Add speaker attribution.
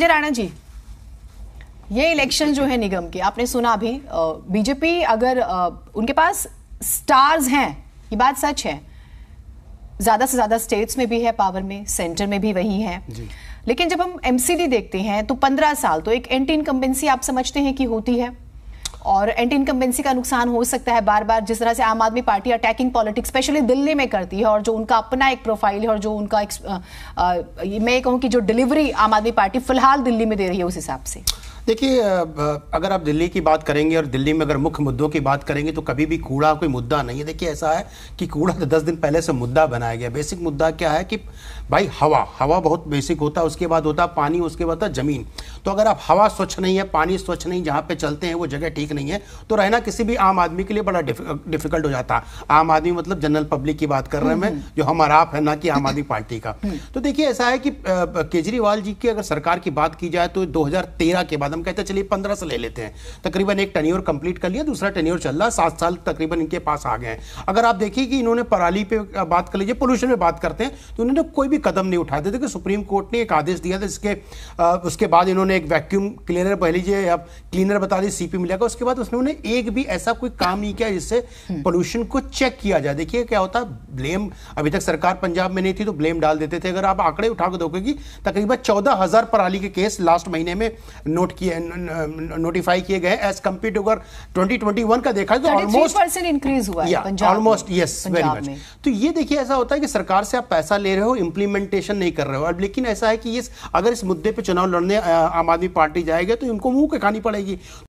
Speaker 1: संजय राणा जी ये इलेक्शन जो है निगम के आपने सुना अभी बीजेपी अगर आ, उनके पास स्टार्स हैं ये बात सच है ज्यादा से ज्यादा स्टेट्स में भी है पावर में सेंटर में भी वही है जी। लेकिन जब हम एमसीडी देखते हैं तो पंद्रह साल तो एक एंटी इनकम्बेंसी आप समझते हैं कि होती है और एंटी इनकम्बेंसी का नुकसान हो सकता है बार बार जिस तरह से Aam Aadmi party attacking politics specially Delhi में करती है और जो उनका अपना एक प्रोफाइल है और जो उनका एक, आ, आ, मैं कहूँ कि जो डिलीवरी आम आदमी पार्टी फिलहाल दिल्ली में दे रही है उस हिसाब से
Speaker 2: देखिए अगर आप दिल्ली की बात करेंगे और दिल्ली में अगर मुख्य मुद्दों की बात करेंगे तो कभी भी कूड़ा कोई मुद्दा नहीं है देखिए ऐसा है कि कूड़ा तो दस दिन पहले से मुद्दा बनाया गया बेसिक मुद्दा क्या है कि भाई हवा हवा बहुत बेसिक होता है उसके बाद होता है पानी उसके बाद होता ज़मीन तो अगर आप हवा स्वच्छ नहीं है पानी स्वच्छ नहीं जहाँ पे चलते हैं वो जगह ठीक नहीं है तो रहना किसी भी आम आदमी के लिए बड़ा डिफिकल्ट हो जाता आम आदमी मतलब जनरल पब्लिक की बात कर रहे हैं जो हमारा आप है ना कि आम आदमी पार्टी का तो देखिए ऐसा है कि केजरीवाल जी की अगर सरकार की बात की जाए तो दो के बाद हम कहते हैं चलिए पंद्रह से ले लेते हैं तकरीबन एक टनियोर कंप्लीट कर लिया दूसरा टनियोर चल रहा है सात साल तकरीबन इनके पास आ गए हैं अगर आप देखिए कि इन्होंने पराली पे बात कर लीजिए पोल्यूशन में बात करते हैं तो इन्होंने कोई भी कदम नहीं उठाया था देखिए सुप्रीम कोर्ट ने एक आदेश दिया था इसके उसके बाद इन्होंने एक वैक्यूम क्लीनर कह लीजिए अब क्लीनर बता दी सीपी मिला उसके बाद उसने उन्होंने एक भी ऐसा कोई काम नहीं किया जिससे पोल्यूशन हम्म। को चेक किया जाए देखिए क्या होता ब्लेम अभी तक सरकार पंजाब में नहीं थी तो ब्लेम डाल देते थे अगर आप आंकड़े उठा कर दोगे तकरीबन चौदह हजार पराली के केस लास्ट महीने में नोट किए किए नोटिफाई किए गए एज कम्पेयर टू अगर ट्वेंटी ट्वेंटी वन का देखा तो ऑलमोस्ट
Speaker 1: इंक्रीज हुआ ऑलमोस्ट
Speaker 2: यस वेरी मच तो ये देखिए ऐसा होता है कि सरकार से आप पैसा ले रहे हो इम्प्लीमेंटेशन नहीं कर रहे हो लेकिन ऐसा है कि इस अगर इस मुद्दे पर चुनाव लड़ने आम आदमी पार्टी जाएगी तो इनको मुंह के खानी पड़ेगी